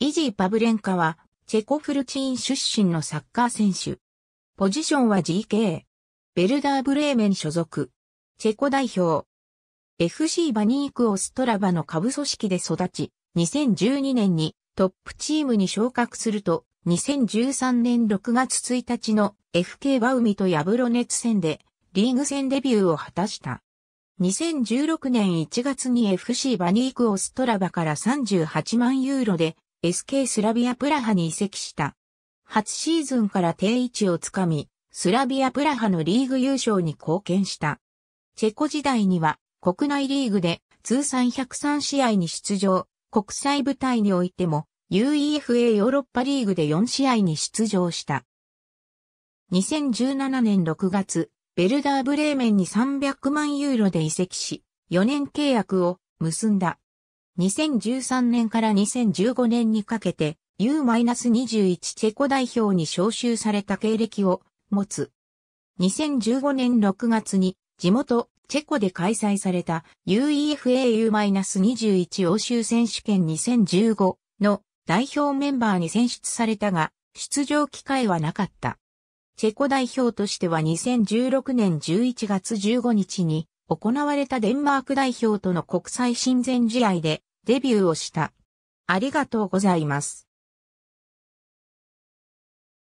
イジー・パブレンカは、チェコフルチーン出身のサッカー選手。ポジションは GK。ベルダー・ブレーメン所属。チェコ代表。FC バニーク・オストラバの下部組織で育ち、2012年にトップチームに昇格すると、2013年6月1日の FK バウミとヤブロネツ戦で、リーグ戦デビューを果たした。2016年1月に FC バニーク・オストラバから38万ユーロで SK スラビアプラハに移籍した。初シーズンから定位置をつかみ、スラビアプラハのリーグ優勝に貢献した。チェコ時代には国内リーグで通算103試合に出場、国際舞台においても UEFA ヨーロッパリーグで4試合に出場した。2017年6月、ベルダーブレーメンに300万ユーロで移籍し、4年契約を結んだ。2013年から2015年にかけて U-21 チェコ代表に招集された経歴を持つ。2015年6月に地元チェコで開催された UEFAU-21 欧州選手権2015の代表メンバーに選出されたが、出場機会はなかった。チェコ代表としては2016年11月15日に行われたデンマーク代表との国際親善試合でデビューをした。ありがとうございます。